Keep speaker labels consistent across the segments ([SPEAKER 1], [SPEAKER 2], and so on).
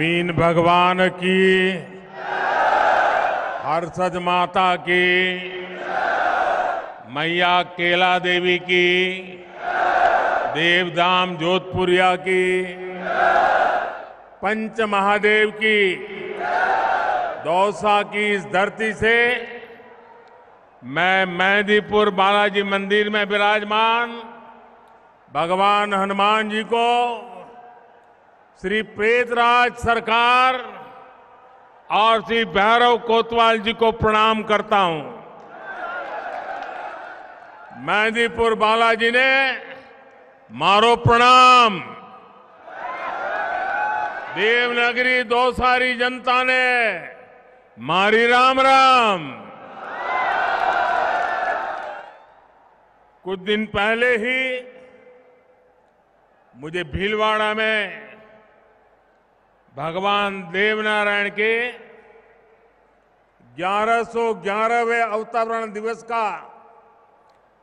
[SPEAKER 1] Mean भगवान की हर्षद माता की मैया केला देवी की देवधाम जोधपुरिया की पंच महादेव की दौसा की इस धरती से मैं मेहंदीपुर बालाजी मंदिर में विराजमान भगवान हनुमान जी को श्री पेतराज सरकार और श्री भैरव कोतवाल जी को प्रणाम करता हूं मेहंदीपुर बालाजी ने मारो प्रणाम देवनगरी दो सारी जनता ने मारी राम राम कुछ दिन पहले ही मुझे भीलवाड़ा में भगवान देवनारायण के 1111वें अवतरण दिवस का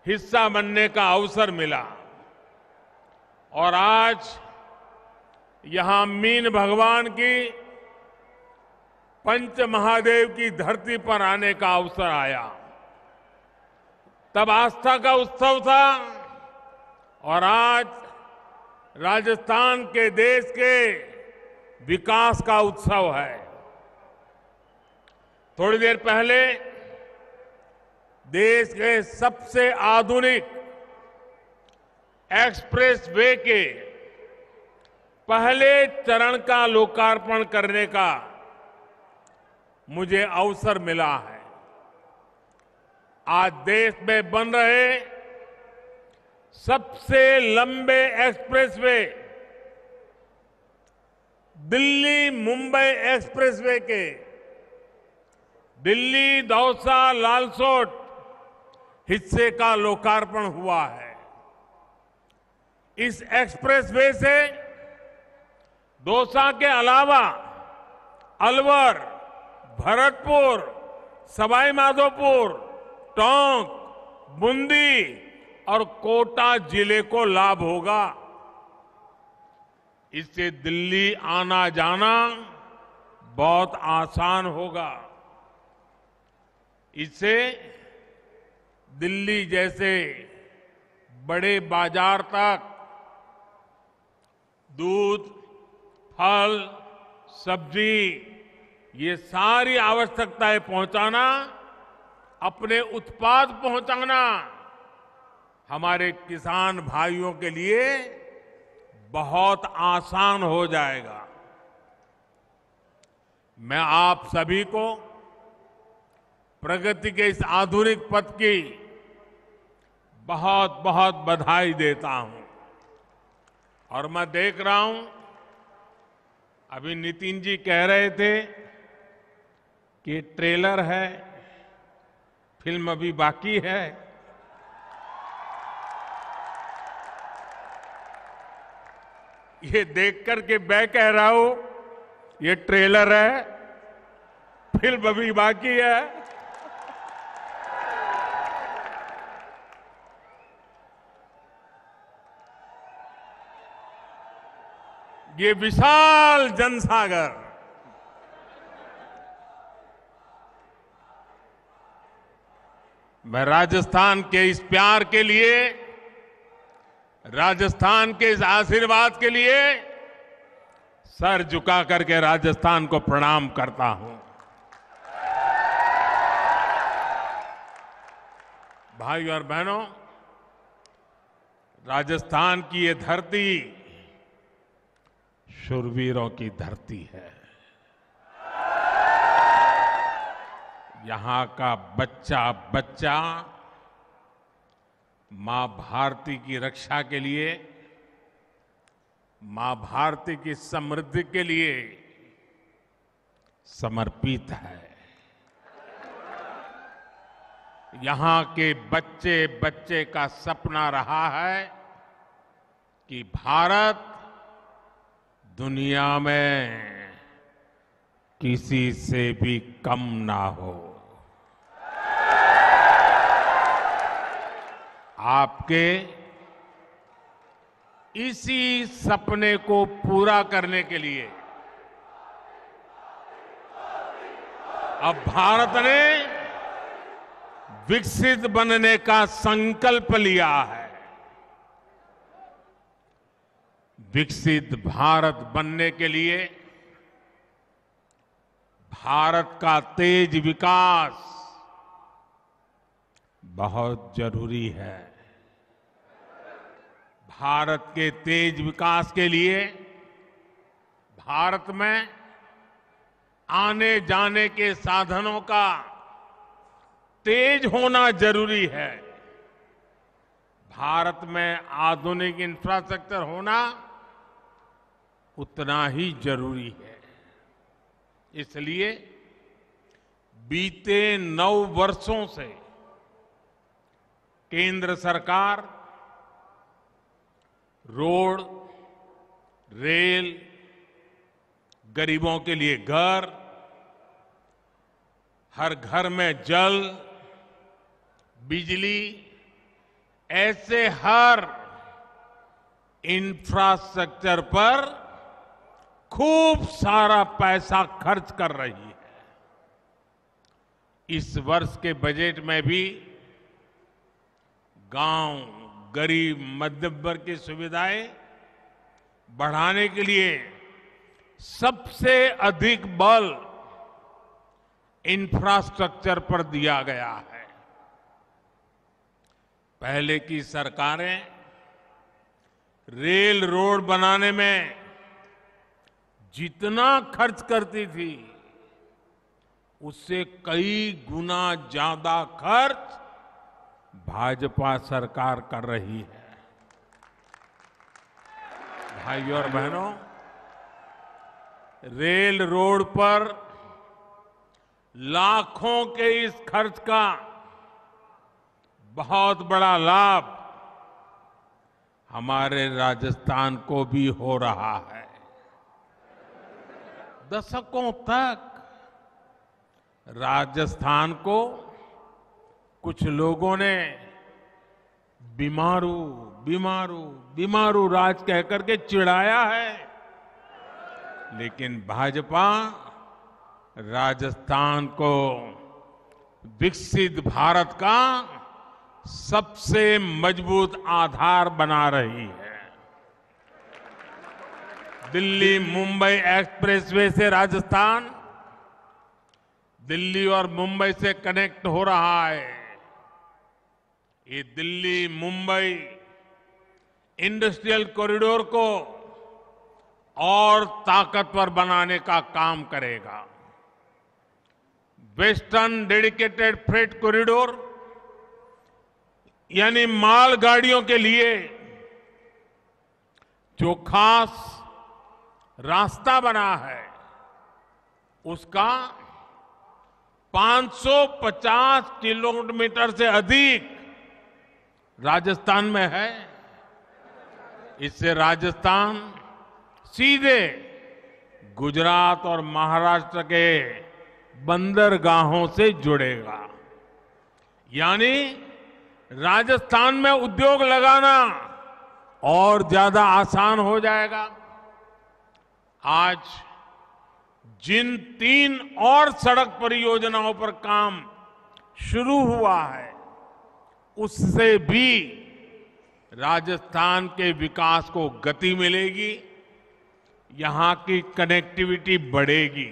[SPEAKER 1] हिस्सा बनने का अवसर मिला और आज यहां मीन भगवान की पंच महादेव की धरती पर आने का अवसर आया तब आस्था का उत्सव था और आज राजस्थान के देश के विकास का उत्सव है थोड़ी देर पहले देश के सबसे आधुनिक एक्सप्रेस वे के पहले चरण का लोकार्पण करने का मुझे अवसर मिला है आज देश में बन रहे सबसे लंबे expressway Delhi Mumbai expressway के दिल्ली दौसा लालसोट हिस्से का लोकार्पण हुआ है इस एक्सप्रेसवे से दौसा के अलावा अलवर भरतपुर सवाई माधोपुर टोंक बूंदी और कोटा जिले को लाभ होगा इससे दिल्ली आना जाना बहुत आसान होगा इससे दिल्ली जैसे बड़े बाजार तक दूध फल सब्जी ये सारी आवश्यकताएं पहुंचाना अपने उत्पाद पहुंचाना हमारे किसान भाइयों के लिए बहुत आसान हो जाएगा मैं आप सभी को प्रगति के इस आधुनिक पथ की बहुत बहुत बधाई देता हूं और मैं देख रहा हूं अभी नितिन जी कह रहे थे कि ट्रेलर है फिल्म अभी बाकी है ये देख कर के मैं कह रहा हूं ये ट्रेलर है फिल्म अभी बाकी है ये विशाल जनसागर मैं राजस्थान के इस प्यार के लिए राजस्थान के इस आशीर्वाद के लिए सर झुका करके राजस्थान को प्रणाम करता हूं भाई और बहनों राजस्थान की ये धरती शुरवीरों की धरती है यहां का बच्चा बच्चा मां भारती की रक्षा के लिए मां भारती की समृद्धि के लिए समर्पित है यहां के बच्चे बच्चे का सपना रहा है कि भारत दुनिया में किसी से भी कम ना हो आपके इसी सपने को पूरा करने के लिए अब भारत ने विकसित बनने का संकल्प लिया है विकसित भारत बनने के लिए भारत का तेज विकास बहुत जरूरी है भारत के तेज विकास के लिए भारत में आने जाने के साधनों का तेज होना जरूरी है भारत में आधुनिक इंफ्रास्ट्रक्चर होना उतना ही जरूरी है इसलिए बीते नौ वर्षों से केंद्र सरकार रोड रेल गरीबों के लिए घर हर घर में जल बिजली ऐसे हर इंफ्रास्ट्रक्चर पर खूब सारा पैसा खर्च कर रही है इस वर्ष के बजट में भी गांव गरीब मध्यम वर्ग की सुविधाएं बढ़ाने के लिए सबसे अधिक बल इंफ्रास्ट्रक्चर पर दिया गया है पहले की सरकारें रेल रोड बनाने में जितना खर्च करती थी उससे कई गुना ज्यादा खर्च भाजपा सरकार कर रही है भाइयों और बहनों रेल रोड पर लाखों के इस खर्च का बहुत बड़ा लाभ हमारे राजस्थान को भी हो रहा है दशकों तक राजस्थान को कुछ लोगों ने बीमारू बीमारू बीमारू राज कह करके चिढ़ाया है लेकिन भाजपा राजस्थान को विकसित भारत का सबसे मजबूत आधार बना रही है दिल्ली मुंबई एक्सप्रेसवे से राजस्थान दिल्ली और मुंबई से कनेक्ट हो रहा है ये दिल्ली मुंबई इंडस्ट्रियल कॉरिडोर को और ताकतवर बनाने का काम करेगा वेस्टर्न डेडिकेटेड फ्रेट कॉरिडोर यानी माल गाड़ियों के लिए जो खास रास्ता बना है उसका 550 किलोमीटर से अधिक राजस्थान में है इससे राजस्थान सीधे गुजरात और महाराष्ट्र के बंदरगाहों से जुड़ेगा यानी राजस्थान में उद्योग लगाना और ज्यादा आसान हो जाएगा आज जिन तीन और सड़क परियोजनाओं पर काम शुरू हुआ है उससे भी राजस्थान के विकास को गति मिलेगी यहां की कनेक्टिविटी बढ़ेगी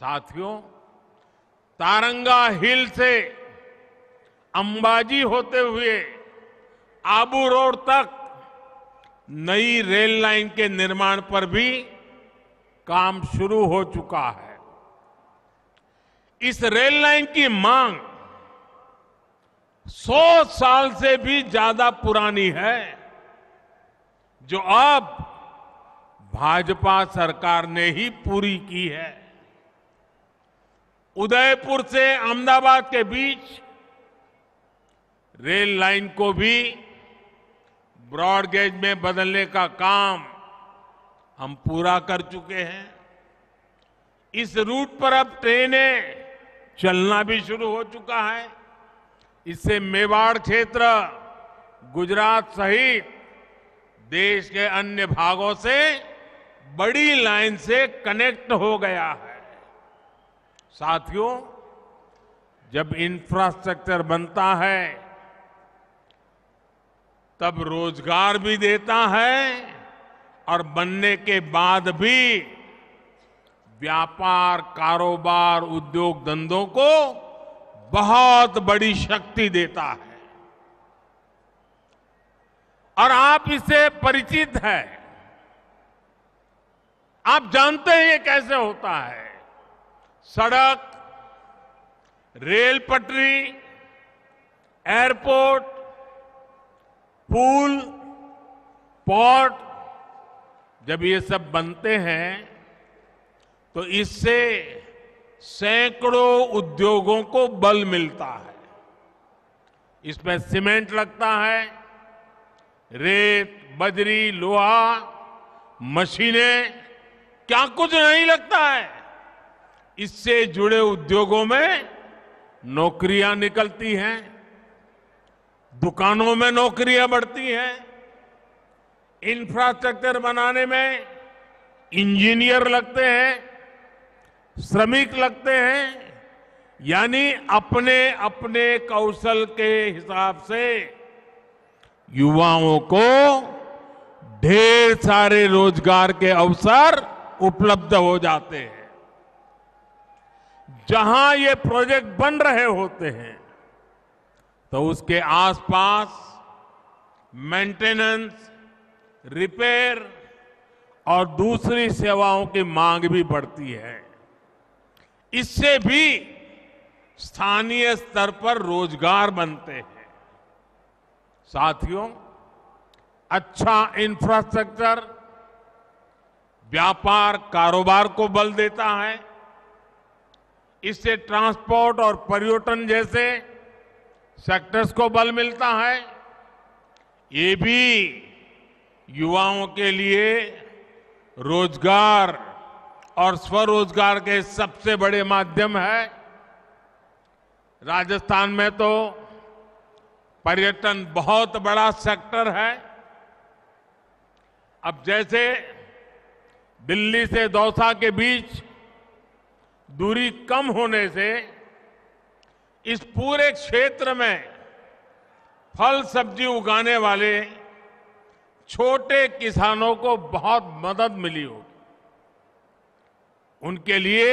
[SPEAKER 1] साथियों तारंगा हिल से अंबाजी होते हुए आबू रोड तक नई रेल लाइन के निर्माण पर भी काम शुरू हो चुका है इस रेल लाइन की मांग सौ साल से भी ज्यादा पुरानी है जो अब भाजपा सरकार ने ही पूरी की है उदयपुर से अहमदाबाद के बीच रेल लाइन को भी ब्रॉडगेज में बदलने का काम हम पूरा कर चुके हैं इस रूट पर अब ट्रेनें चलना भी शुरू हो चुका है इससे मेवाड़ क्षेत्र गुजरात सहित देश के अन्य भागों से बड़ी लाइन से कनेक्ट हो गया है साथियों जब इंफ्रास्ट्रक्चर बनता है तब रोजगार भी देता है और बनने के बाद भी व्यापार कारोबार उद्योग धंधों को बहुत बड़ी शक्ति देता है और आप इससे परिचित हैं आप जानते हैं ये कैसे होता है सड़क रेल पटरी एयरपोर्ट पुल पोर्ट जब ये सब बनते हैं तो इससे सैकड़ों उद्योगों को बल मिलता है इसमें सीमेंट लगता है रेत बजरी लोहा मशीनें क्या कुछ नहीं लगता है इससे जुड़े उद्योगों में नौकरियां निकलती हैं दुकानों में नौकरियां बढ़ती हैं इंफ्रास्ट्रक्चर बनाने में इंजीनियर लगते हैं श्रमिक लगते हैं यानी अपने अपने कौशल के हिसाब से युवाओं को ढेर सारे रोजगार के अवसर उपलब्ध हो जाते हैं जहां ये प्रोजेक्ट बन रहे होते हैं तो उसके आसपास मेंटेनेंस रिपेयर और दूसरी सेवाओं की मांग भी बढ़ती है इससे भी स्थानीय स्तर पर रोजगार बनते हैं साथियों अच्छा इंफ्रास्ट्रक्चर व्यापार कारोबार को बल देता है इससे ट्रांसपोर्ट और पर्यटन जैसे सेक्टर्स को बल मिलता है ये भी युवाओं के लिए रोजगार और स्वरोजगार के सबसे बड़े माध्यम है राजस्थान में तो पर्यटन बहुत बड़ा सेक्टर है अब जैसे दिल्ली से दौसा के बीच दूरी कम होने से इस पूरे क्षेत्र में फल सब्जी उगाने वाले छोटे किसानों को बहुत मदद मिली होगी उनके लिए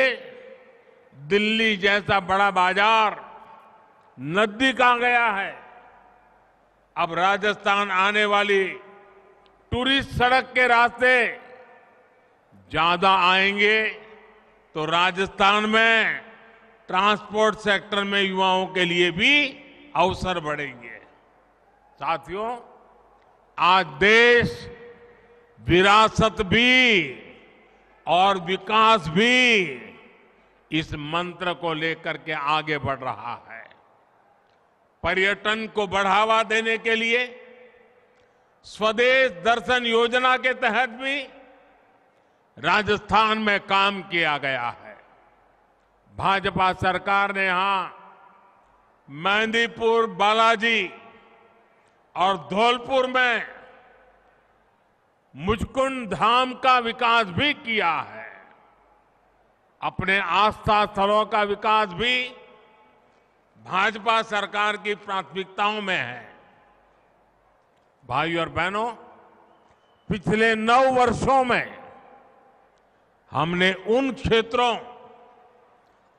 [SPEAKER 1] दिल्ली जैसा बड़ा बाजार नजदीक आ गया है अब राजस्थान आने वाली टूरिस्ट सड़क के रास्ते ज्यादा आएंगे तो राजस्थान में ट्रांसपोर्ट सेक्टर में युवाओं के लिए भी अवसर बढ़ेंगे साथियों आज देश विरासत भी और विकास भी इस मंत्र को लेकर के आगे बढ़ रहा है पर्यटन को बढ़ावा देने के लिए स्वदेश दर्शन योजना के तहत भी राजस्थान में काम किया गया है भाजपा सरकार ने यहां मेहंदीपुर बालाजी और धौलपुर में मुचकुंड धाम का विकास भी किया है अपने आस्था स्थलों का विकास भी भाजपा सरकार की प्राथमिकताओं में है भाई और बहनों पिछले नौ वर्षों में हमने उन क्षेत्रों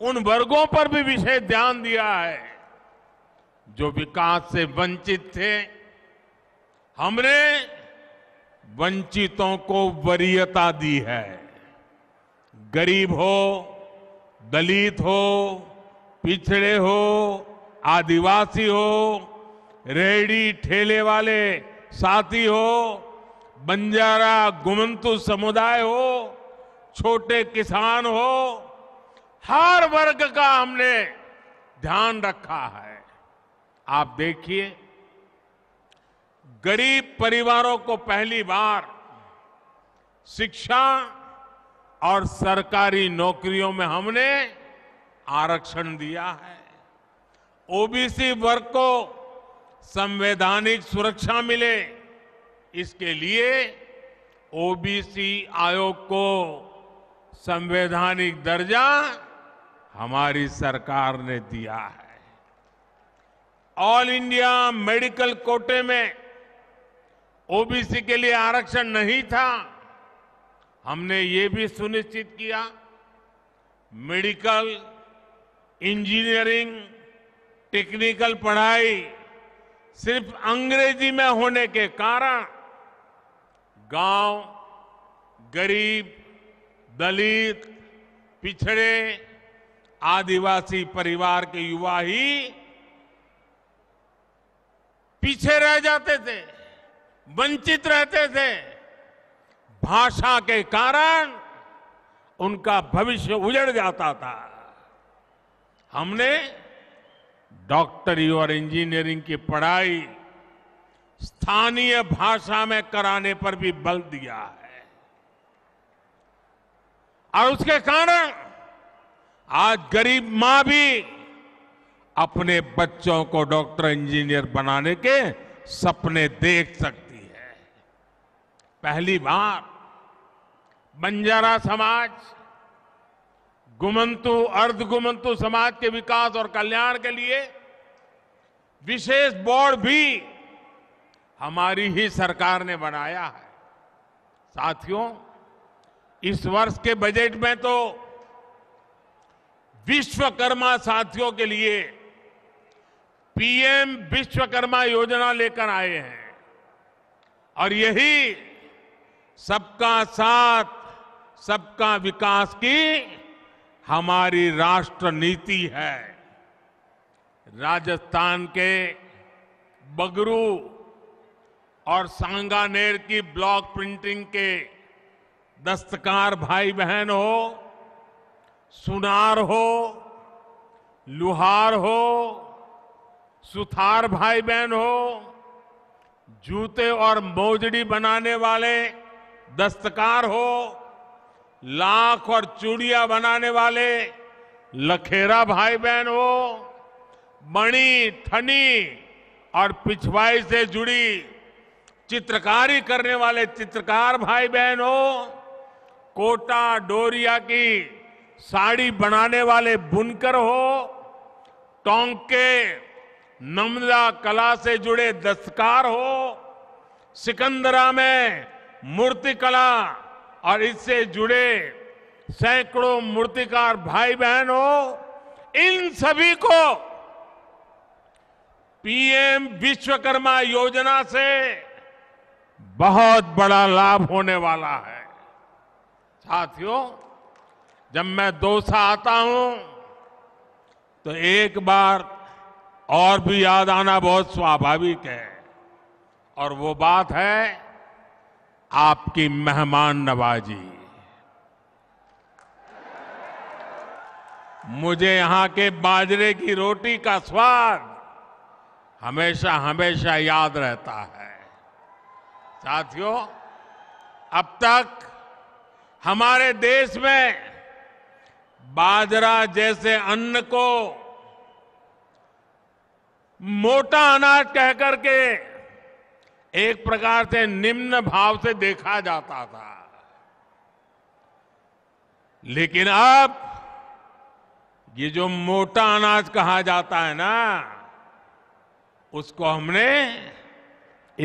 [SPEAKER 1] उन वर्गों पर भी विशेष ध्यान दिया है जो विकास से वंचित थे हमने वंचितों को वरीयता दी है गरीब हो दलित हो पिछड़े हो आदिवासी हो रेहड़ी ठेले वाले साथी हो बंजारा गुमंतु समुदाय हो छोटे किसान हो हर वर्ग का हमने ध्यान रखा है आप देखिए गरीब परिवारों को पहली बार शिक्षा और सरकारी नौकरियों में हमने आरक्षण दिया है ओबीसी वर्ग को संवैधानिक सुरक्षा मिले इसके लिए ओबीसी आयोग को संवैधानिक दर्जा हमारी सरकार ने दिया है ऑल इंडिया मेडिकल कोटे में ओबीसी के लिए आरक्षण नहीं था हमने ये भी सुनिश्चित किया मेडिकल इंजीनियरिंग टेक्निकल पढ़ाई सिर्फ अंग्रेजी में होने के कारण गांव गरीब दलित पिछड़े आदिवासी परिवार के युवा ही पीछे रह जाते थे वंचित रहते थे भाषा के कारण उनका भविष्य उजड़ जाता था हमने डॉक्टरी और इंजीनियरिंग की पढ़ाई स्थानीय भाषा में कराने पर भी बल दिया है और उसके कारण आज गरीब मां भी अपने बच्चों को डॉक्टर इंजीनियर बनाने के सपने देख सकते पहली बार बंजारा समाज गुमंतु अर्ध गुमंतु समाज के विकास और कल्याण के लिए विशेष बोर्ड भी हमारी ही सरकार ने बनाया है साथियों इस वर्ष के बजट में तो विश्वकर्मा साथियों के लिए पीएम विश्वकर्मा योजना लेकर आए हैं और यही सबका साथ सबका विकास की हमारी राष्ट्र नीति है राजस्थान के बगरू और सांगानेर की ब्लॉक प्रिंटिंग के दस्तकार भाई बहन हो सुनार हो लुहार हो सुथार भाई बहन हो जूते और मोजड़ी बनाने वाले दस्तकार हो लाख और चूड़िया बनाने वाले लखेरा भाई बहन हो बणी ठनी और पिछवाई से जुड़ी चित्रकारी करने वाले चित्रकार भाई बहन हो कोटा डोरिया की साड़ी बनाने वाले बुनकर हो टोंक के नमदा कला से जुड़े दस्तकार हो सिकंदरा में मूर्तिकला और इससे जुड़े सैकड़ों मूर्तिकार भाई बहन हो इन सभी को पीएम विश्वकर्मा योजना से बहुत बड़ा लाभ होने वाला है साथियों जब मैं दोसा आता हूं तो एक बार और भी याद आना बहुत स्वाभाविक है और वो बात है आपकी मेहमान नवाजी मुझे यहां के बाजरे की रोटी का स्वाद हमेशा हमेशा याद रहता है साथियों अब तक हमारे देश में बाजरा जैसे अन्न को मोटा अनाज कहकर के एक प्रकार से निम्न भाव से देखा जाता था लेकिन अब ये जो मोटा अनाज कहा जाता है ना उसको हमने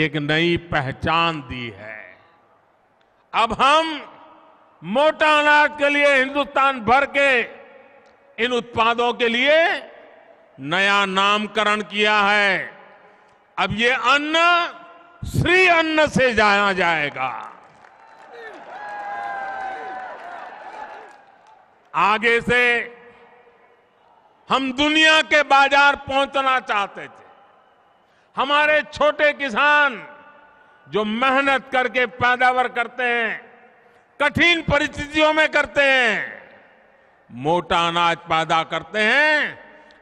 [SPEAKER 1] एक नई पहचान दी है अब हम मोटा अनाज के लिए हिंदुस्तान भर के इन उत्पादों के लिए नया नामकरण किया है अब ये अन्न श्री अन्न से जाना जाएगा आगे से हम दुनिया के बाजार पहुंचना चाहते थे हमारे छोटे किसान जो मेहनत करके पैदावार करते हैं कठिन परिस्थितियों में करते हैं मोटा अनाज पैदा करते हैं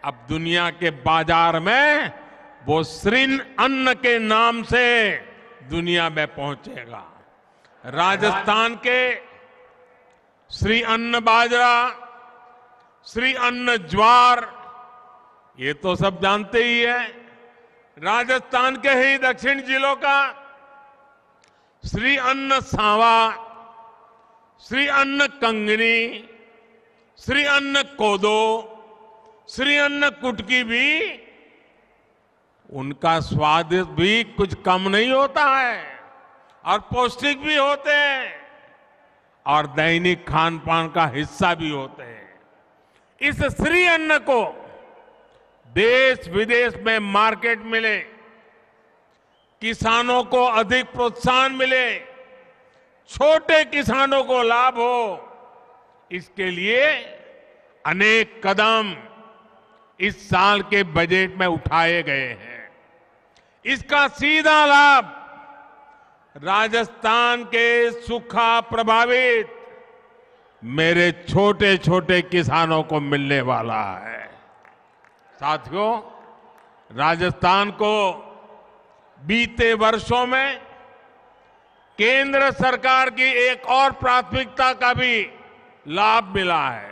[SPEAKER 1] अब दुनिया के बाजार में वो श्रीन अन्न के नाम से दुनिया में पहुंचेगा राजस्थान के श्री अन्न बाजरा श्री अन्न ज्वार ये तो सब जानते ही है राजस्थान के ही दक्षिण जिलों का श्री अन्न सावा श्री अन्न कंगनी श्री अन्न कोदो श्री अन्न कुटकी भी उनका स्वाद भी कुछ कम नहीं होता है और पौष्टिक भी होते हैं और दैनिक खान पान का हिस्सा भी होते हैं इस श्री अन्न को देश विदेश में मार्केट मिले किसानों को अधिक प्रोत्साहन मिले छोटे किसानों को लाभ हो इसके लिए अनेक कदम इस साल के बजट में उठाए गए हैं इसका सीधा लाभ राजस्थान के सूखा प्रभावित मेरे छोटे छोटे किसानों को मिलने वाला है साथियों राजस्थान को बीते वर्षों में केंद्र सरकार की एक और प्राथमिकता का भी लाभ मिला है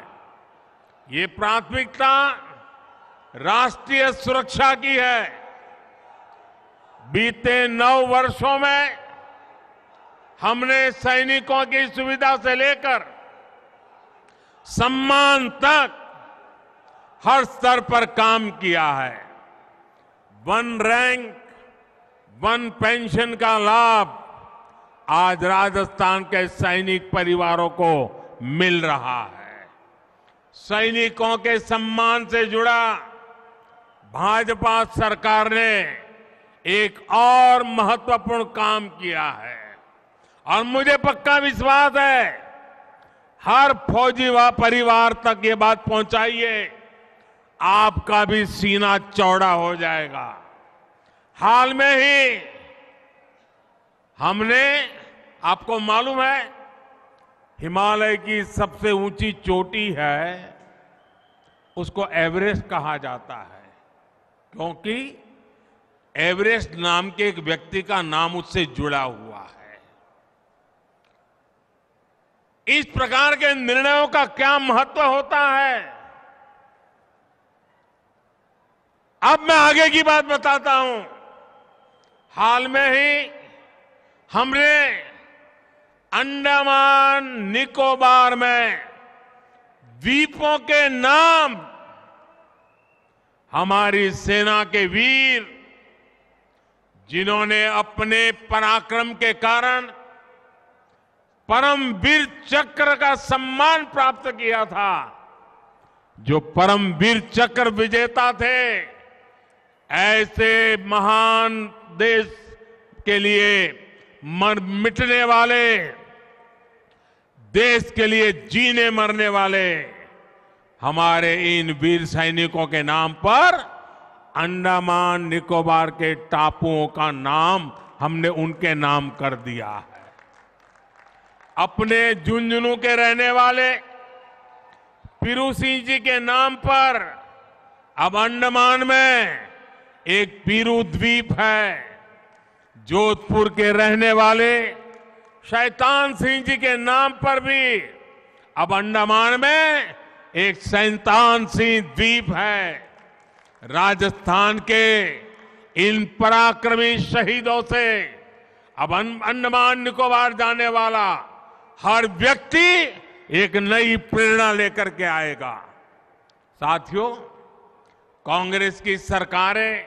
[SPEAKER 1] ये प्राथमिकता राष्ट्रीय सुरक्षा की है बीते नौ वर्षों में हमने सैनिकों की सुविधा से लेकर सम्मान तक हर स्तर पर काम किया है वन रैंक वन पेंशन का लाभ आज राजस्थान के सैनिक परिवारों को मिल रहा है सैनिकों के सम्मान से जुड़ा भाजपा सरकार ने एक और महत्वपूर्ण काम किया है और मुझे पक्का विश्वास है हर फौजी व परिवार तक ये बात पहुंचाइए आपका भी सीना चौड़ा हो जाएगा हाल में ही हमने आपको मालूम है हिमालय की सबसे ऊंची चोटी है उसको एवरेस्ट कहा जाता है क्योंकि एवरेस्ट नाम के एक व्यक्ति का नाम उससे जुड़ा हुआ है इस प्रकार के निर्णयों का क्या महत्व होता है अब मैं आगे की बात बताता हूं हाल में ही हमने अंडमान निकोबार में द्वीपों के नाम हमारी सेना के वीर जिन्होंने अपने पराक्रम के कारण परम वीर चक्र का सम्मान प्राप्त किया था जो परम वीर चक्र विजेता थे ऐसे महान देश के लिए मन मिटने वाले देश के लिए जीने मरने वाले हमारे इन वीर सैनिकों के नाम पर अंडमान निकोबार के टापुओं का नाम हमने उनके नाम कर दिया है अपने झुंझुनू के रहने वाले पीरू सिंह जी के नाम पर अब अंडमान में एक पीरू द्वीप है जोधपुर के रहने वाले शैतान सिंह जी के नाम पर भी अब अंडमान में एक सैतान सिंह द्वीप है राजस्थान के इन पराक्रमी शहीदों से अब अंडमान निकोबार जाने वाला हर व्यक्ति एक नई प्रेरणा लेकर के आएगा साथियों कांग्रेस की सरकारें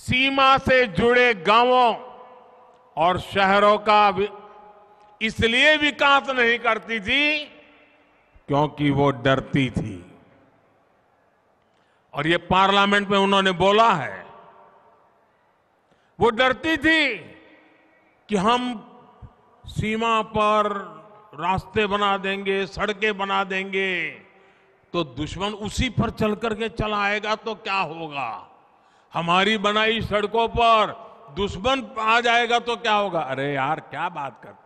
[SPEAKER 1] सीमा से जुड़े गांवों और शहरों का इसलिए विकास नहीं करती थी क्योंकि वो डरती थी और ये पार्लियामेंट में उन्होंने बोला है वो डरती थी कि हम सीमा पर रास्ते बना देंगे सड़कें बना देंगे तो दुश्मन उसी पर चल करके चलाएगा तो क्या होगा हमारी बनाई सड़कों पर दुश्मन आ जाएगा तो क्या होगा अरे यार क्या बात करते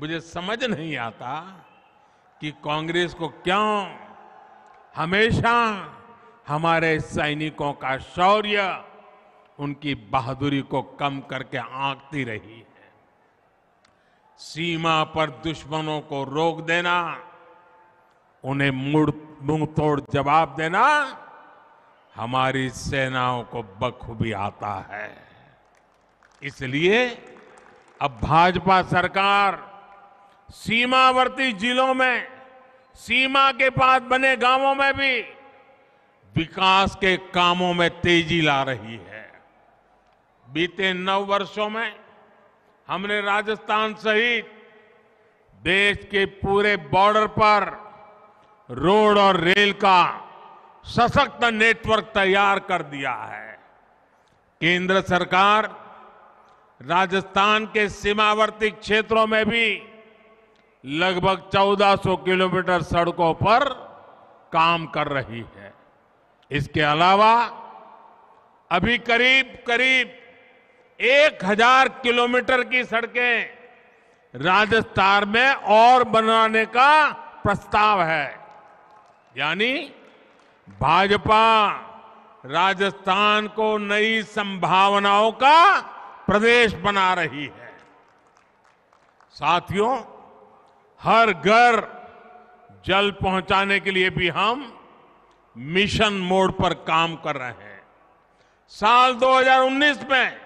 [SPEAKER 1] मुझे समझ नहीं आता कि कांग्रेस को क्यों हमेशा हमारे सैनिकों का शौर्य उनकी बहादुरी को कम करके आंकती रही है सीमा पर दुश्मनों को रोक देना उन्हें मुंह तोड़ जवाब देना हमारी सेनाओं को बखूबी आता है इसलिए अब भाजपा सरकार सीमावर्ती जिलों में सीमा के पास बने गांवों में भी विकास के कामों में तेजी ला रही है बीते नौ वर्षों में हमने राजस्थान सहित देश के पूरे बॉर्डर पर रोड और रेल का सशक्त नेटवर्क तैयार कर दिया है केंद्र सरकार राजस्थान के सीमावर्ती क्षेत्रों में भी लगभग 1400 किलोमीटर सड़कों पर काम कर रही है इसके अलावा अभी करीब करीब एक हजार किलोमीटर की सड़कें राजस्थान में और बनाने का प्रस्ताव है यानी भाजपा राजस्थान को नई संभावनाओं का प्रदेश बना रही है साथियों हर घर जल पहुंचाने के लिए भी हम मिशन मोड पर काम कर रहे हैं साल 2019 में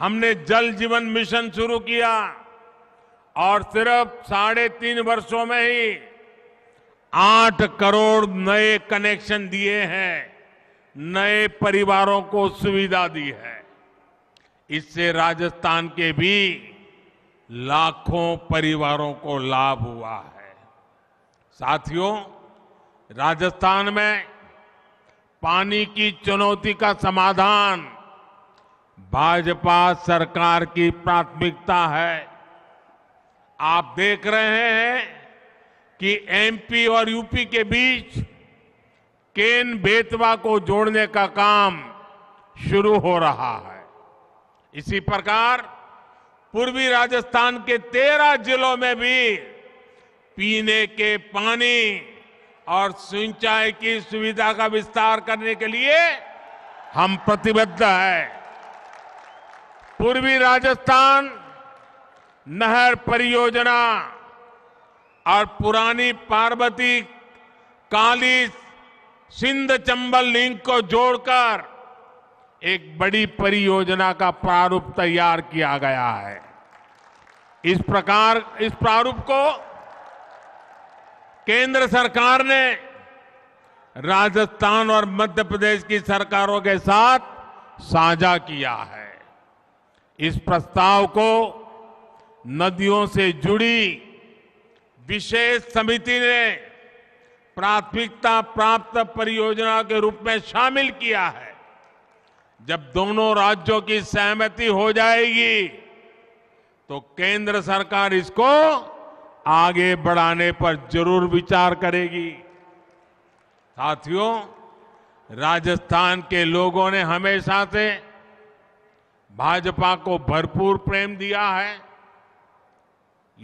[SPEAKER 1] हमने जल जीवन मिशन शुरू किया और सिर्फ साढ़े तीन वर्षों में ही आठ करोड़ नए कनेक्शन दिए हैं नए परिवारों को सुविधा दी है इससे राजस्थान के भी लाखों परिवारों को लाभ हुआ है साथियों राजस्थान में पानी की चुनौती का समाधान भाजपा सरकार की प्राथमिकता है आप देख रहे हैं कि एमपी और यूपी के बीच केन बेतवा को जोड़ने का काम शुरू हो रहा है इसी प्रकार पूर्वी राजस्थान के तेरह जिलों में भी पीने के पानी और सिंचाई की सुविधा का विस्तार करने के लिए हम प्रतिबद्ध हैं पूर्वी राजस्थान नहर परियोजना और पुरानी पार्वती काली सिंध चंबल लिंक को जोड़कर एक बड़ी परियोजना का प्रारूप तैयार किया गया है इस प्रकार इस प्रारूप को केंद्र सरकार ने राजस्थान और मध्य प्रदेश की सरकारों के साथ साझा किया है इस प्रस्ताव को नदियों से जुड़ी विशेष समिति ने प्राथमिकता प्राप्त परियोजना के रूप में शामिल किया है जब दोनों राज्यों की सहमति हो जाएगी तो केंद्र सरकार इसको आगे बढ़ाने पर जरूर विचार करेगी साथियों राजस्थान के लोगों ने हमेशा से भाजपा को भरपूर प्रेम दिया है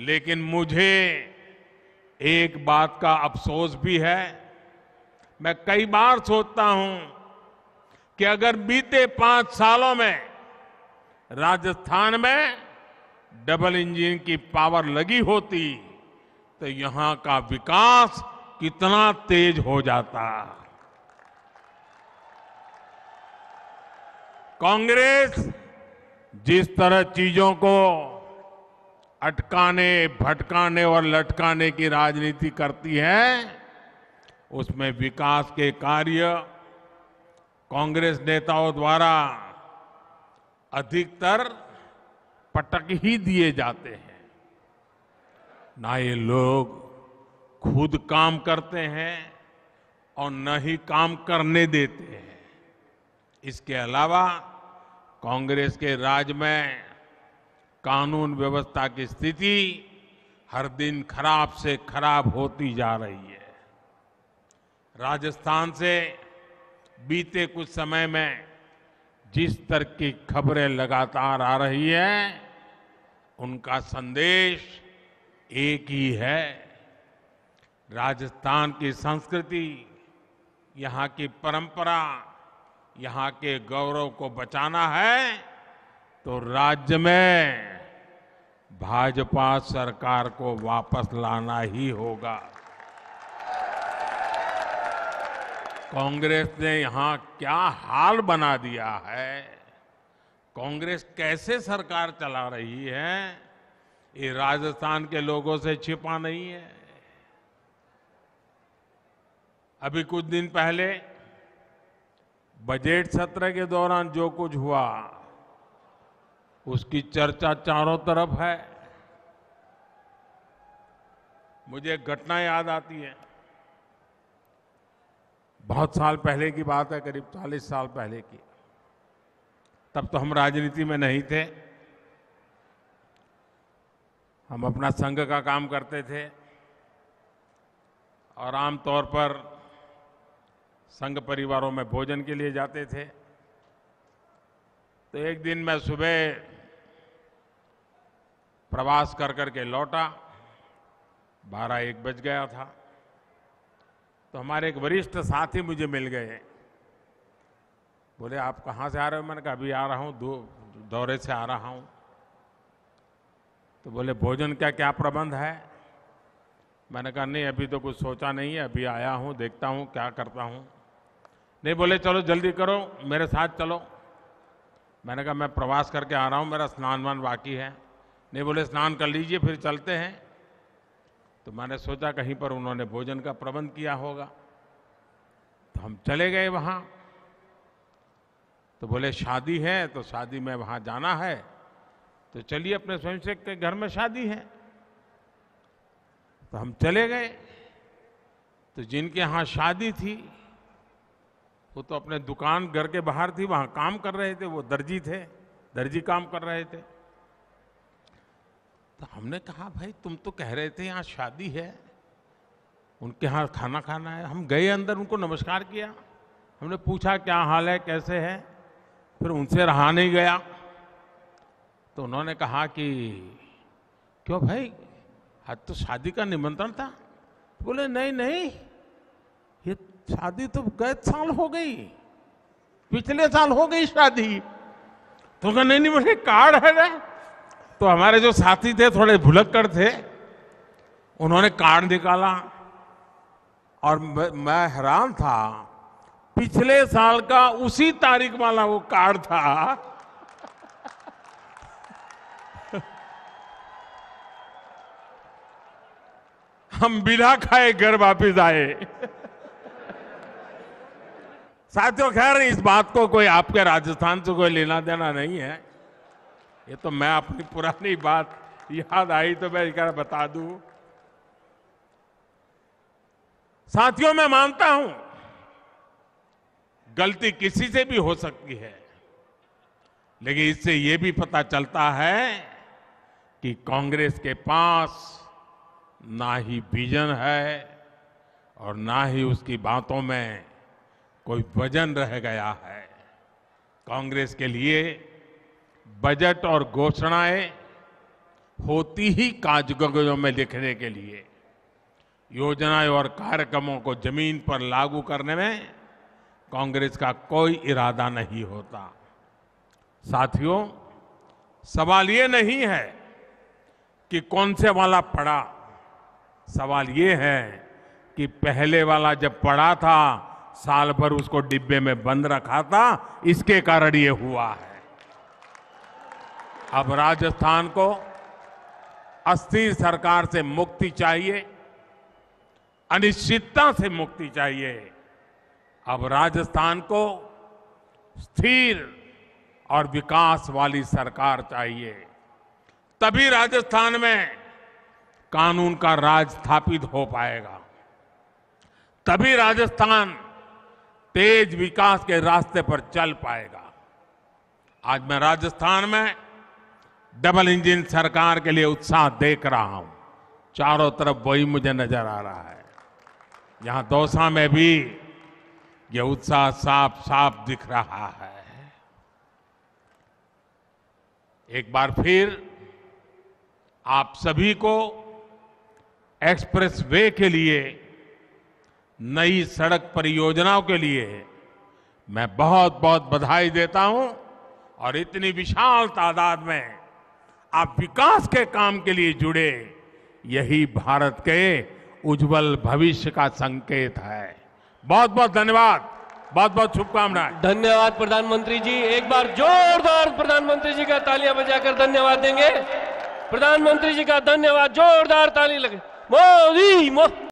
[SPEAKER 1] लेकिन मुझे एक बात का अफसोस भी है मैं कई बार सोचता हूं कि अगर बीते पांच सालों में राजस्थान में डबल इंजन की पावर लगी होती तो यहां का विकास कितना तेज हो जाता कांग्रेस जिस तरह चीजों को अटकाने भटकाने और लटकाने की राजनीति करती है उसमें विकास के कार्य कांग्रेस नेताओं द्वारा अधिकतर पटक ही दिए जाते हैं ना ये लोग खुद काम करते हैं और न ही काम करने देते हैं इसके अलावा कांग्रेस के राज में कानून व्यवस्था की स्थिति हर दिन खराब से खराब होती जा रही है राजस्थान से बीते कुछ समय में जिस तरह की खबरें लगातार आ रही है उनका संदेश एक ही है राजस्थान की संस्कृति यहाँ की परंपरा यहाँ के गौरव को बचाना है तो राज्य में भाजपा सरकार को वापस लाना ही होगा कांग्रेस ने यहाँ क्या हाल बना दिया है कांग्रेस कैसे सरकार चला रही है ये राजस्थान के लोगों से छिपा नहीं है अभी कुछ दिन पहले बजट सत्र के दौरान जो कुछ हुआ उसकी चर्चा चारों तरफ है मुझे एक घटना याद आती है बहुत साल पहले की बात है करीब चालीस साल पहले की तब तो हम राजनीति में नहीं थे हम अपना संघ का काम करते थे और आमतौर पर संघ परिवारों में भोजन के लिए जाते थे तो एक दिन मैं सुबह प्रवास कर कर के लौटा बारह एक बज गया था तो हमारे एक वरिष्ठ साथी मुझे मिल गए बोले आप कहाँ से आ रहे हो मैंने कहा अभी आ रहा हूँ दो दौरे से आ रहा हूँ तो बोले भोजन का क्या प्रबंध है मैंने कहा नहीं अभी तो कुछ सोचा नहीं है अभी आया हूँ देखता हूँ क्या करता हूँ नहीं बोले चलो जल्दी करो मेरे साथ चलो मैंने कहा मैं प्रवास करके आ रहा हूँ मेरा स्नान वान बाकी है नहीं बोले स्नान कर लीजिए फिर चलते हैं तो मैंने सोचा कहीं पर उन्होंने भोजन का प्रबंध किया होगा तो हम चले गए वहाँ तो बोले शादी है तो शादी में वहाँ जाना है तो चलिए अपने सेवक के घर में शादी है तो हम चले गए तो जिनके यहाँ शादी थी वो तो अपने दुकान घर के बाहर थी वहाँ काम कर रहे थे वो दर्जी थे दर्जी काम कर रहे थे तो हमने कहा भाई तुम तो कह रहे थे यहाँ शादी है उनके यहाँ खाना खाना है हम गए अंदर उनको नमस्कार किया हमने पूछा क्या हाल है कैसे है फिर उनसे रहा नहीं गया तो उन्होंने कहा कि क्यों भाई आज तो शादी का निमंत्रण था बोले नहीं नहीं ये शादी तो गए साल हो गई पिछले साल हो गई शादी तो कहा नहीं नहीं मुझे कार्ड है ना तो हमारे जो साथी थे थोड़े भुलक्कड़ थे उन्होंने कार्ड निकाला और मैं हैरान था पिछले साल का उसी तारीख वाला वो कार्ड था हम बिना खाए घर वापिस आए साथियों खैर इस बात को कोई आपके राजस्थान से कोई लेना देना नहीं है ये तो मैं अपनी पुरानी बात याद आई तो मैं इधर बता दू साथियों मैं मानता हूं गलती किसी से भी हो सकती है लेकिन इससे यह भी पता चलता है कि कांग्रेस के पास ना ही विजन है और ना ही उसकी बातों में कोई वजन रह गया है कांग्रेस के लिए बजट और घोषणाएं होती ही काजगजों में लिखने के लिए योजनाएं और कार्यक्रमों को जमीन पर लागू करने में कांग्रेस का कोई इरादा नहीं होता साथियों सवाल ये नहीं है कि कौन से वाला पड़ा सवाल ये है कि पहले वाला जब पड़ा था साल भर उसको डिब्बे में बंद रखा था इसके कारण ये हुआ है अब राजस्थान को अस्थिर सरकार से मुक्ति चाहिए अनिश्चितता से मुक्ति चाहिए अब राजस्थान को स्थिर और विकास वाली सरकार चाहिए तभी राजस्थान में कानून का राज स्थापित हो पाएगा तभी राजस्थान तेज विकास के रास्ते पर चल पाएगा आज मैं राजस्थान में डबल इंजन सरकार के लिए उत्साह देख रहा हूं चारों तरफ वही मुझे नजर आ रहा है यहां दौसा में भी यह उत्साह साफ साफ दिख रहा है एक बार फिर आप सभी को एक्सप्रेस वे के लिए नई सड़क परियोजनाओं के लिए मैं बहुत बहुत बधाई देता हूं और इतनी विशाल तादाद में आप विकास के काम के लिए जुड़े यही भारत के उज्जवल भविष्य का संकेत है बहुत बहुत धन्यवाद बहुत बहुत शुभकामनाएं धन्यवाद प्रधानमंत्री जी एक बार जोरदार प्रधानमंत्री जी का तालियां बजाकर धन्यवाद देंगे प्रधानमंत्री जी का धन्यवाद जोरदार ताली लगे Maurinho!